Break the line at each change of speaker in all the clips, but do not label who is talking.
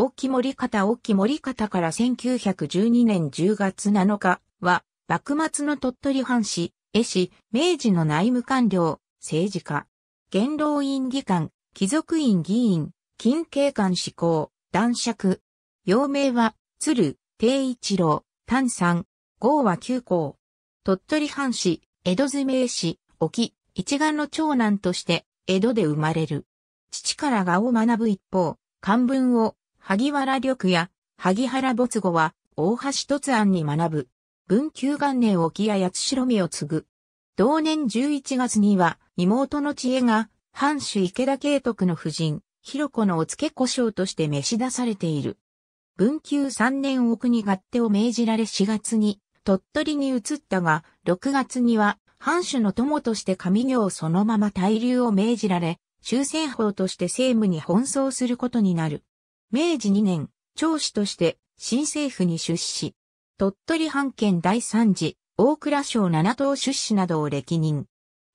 沖森方沖森方から1912年10月7日は、幕末の鳥取藩士、絵師、明治の内務官僚、政治家、元老院議官、貴族院議員、近景官志向、男爵。幼名は、鶴、定一郎、丹山、豪和九校。鳥取藩士、江戸詰名士、沖、一眼の長男として、江戸で生まれる。父から画を学ぶ一方、漢文を萩原緑や萩原没後は大橋突案に学ぶ。文久元年沖や八代美を継ぐ。同年11月には妹の知恵が藩主池田慶徳の夫人、広子のお付け故障として召し出されている。文久三年奥に勝手を命じられ4月に鳥取に移ったが、6月には藩主の友として上行そのまま大流を命じられ、終戦法として政務に奔走することになる。明治2年、長子として新政府に出資。鳥取藩県第三次、大蔵省七島出資などを歴任。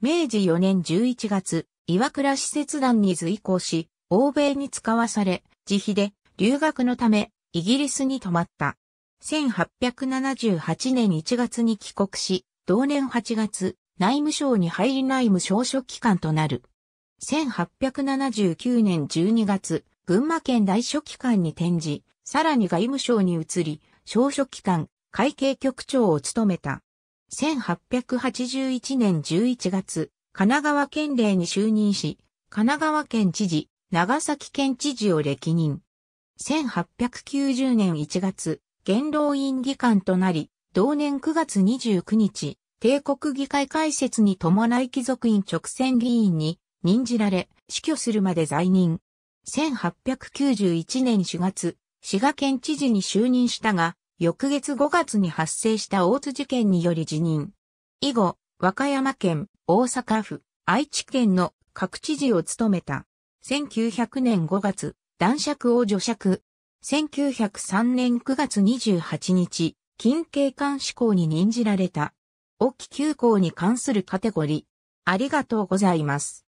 明治4年11月、岩倉使節団に随行し、欧米に使わされ、自費で留学のため、イギリスに泊まった。1878年1月に帰国し、同年8月、内務省に入り内務省書機関となる。1879年12月、群馬県大書記官に転じ、さらに外務省に移り、小書記官、会計局長を務めた。1881年11月、神奈川県令に就任し、神奈川県知事、長崎県知事を歴任。1890年1月、元老院議官となり、同年9月29日、帝国議会開設に伴い貴族院直選議員に任じられ、死去するまで在任。1891年4月、滋賀県知事に就任したが、翌月5月に発生した大津事件により辞任。以後、和歌山県、大阪府、愛知県の各知事を務めた。1900年5月、男爵を除爵。1903年9月28日、近景官志向に任じられた。沖急行に関するカテゴリー。ありがとうございます。